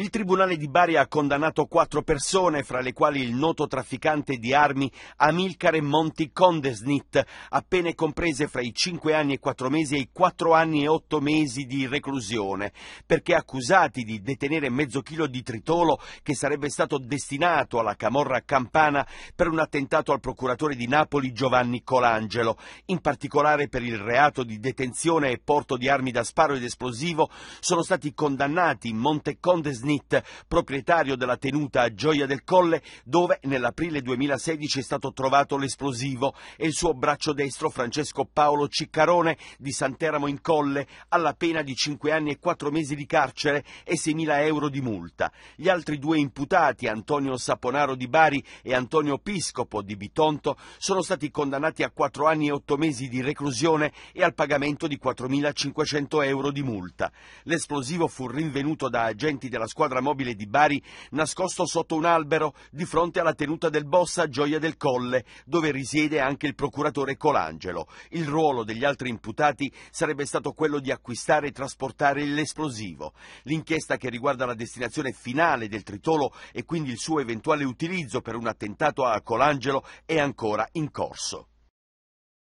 Il Tribunale di Bari ha condannato quattro persone, fra le quali il noto trafficante di armi Amilcare Monti Condesnit, appena comprese fra i cinque anni e quattro mesi e i quattro anni e otto mesi di reclusione, perché accusati di detenere mezzo chilo di tritolo che sarebbe stato destinato alla camorra campana per un attentato al procuratore di Napoli Giovanni Colangelo, in particolare per il reato di detenzione e porto di armi da sparo ed esplosivo, sono stati condannati Monte Condesnit Smith, proprietario della tenuta Gioia del Colle, dove nell'aprile 2016 è stato trovato l'esplosivo, e il suo braccio destro Francesco Paolo Ciccarone di Santeramo in Colle, alla pena di 5 anni e 4 mesi di carcere e 6.000 euro di multa. Gli altri due imputati, Antonio Saponaro di Bari e Antonio Piscopo di Bitonto, sono stati condannati a 4 anni e 8 mesi di reclusione e al pagamento di 4.500 euro di multa. L'esplosivo fu rinvenuto da agenti della scuola squadra mobile di Bari nascosto sotto un albero di fronte alla tenuta del Bossa Gioia del Colle, dove risiede anche il procuratore Colangelo. Il ruolo degli altri imputati sarebbe stato quello di acquistare e trasportare l'esplosivo. L'inchiesta che riguarda la destinazione finale del tritolo e quindi il suo eventuale utilizzo per un attentato a Colangelo è ancora in corso.